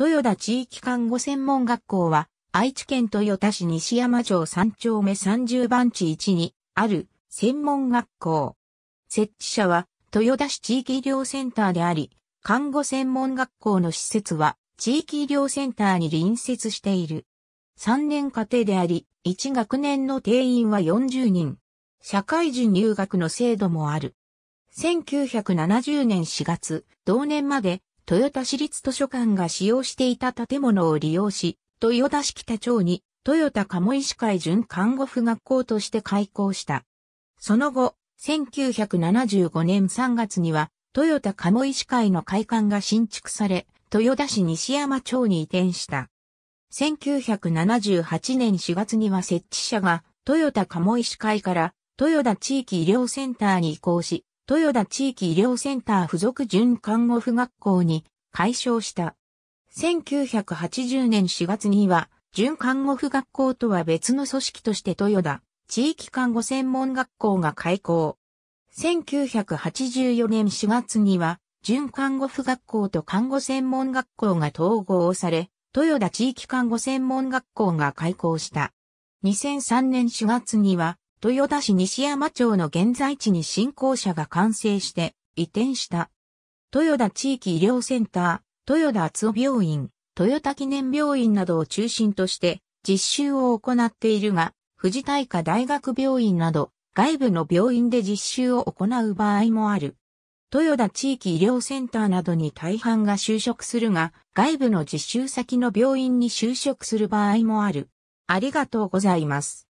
豊田地域看護専門学校は、愛知県豊田市西山町三丁目30番地1にある専門学校。設置者は、豊田市地域医療センターであり、看護専門学校の施設は、地域医療センターに隣接している。3年課程であり、1学年の定員は40人。社会人入学の制度もある。1970年4月、同年まで豊田市立図書館が使用していた建物を利用し、豊田市北町に豊田鴨医師会準看護婦学校として開校した。その後、1975年3月には、豊田鴨医師会の会館が新築され、豊田市西山町に移転した。1978年4月には設置者が、豊田鴨医師会から、豊田地域医療センターに移行し、豊田地域医療センター附属準看護婦学校に改称した。1980年4月には、準看護婦学校とは別の組織として豊田地域看護専門学校が開校。1984年4月には、準看護婦学校と看護専門学校が統合され、豊田地域看護専門学校が開校した。2003年4月には、豊田市西山町の現在地に新校舎が完成して移転した。豊田地域医療センター、豊田厚病院、豊田記念病院などを中心として実習を行っているが、富士大科大学病院など外部の病院で実習を行う場合もある。豊田地域医療センターなどに大半が就職するが、外部の実習先の病院に就職する場合もある。ありがとうございます。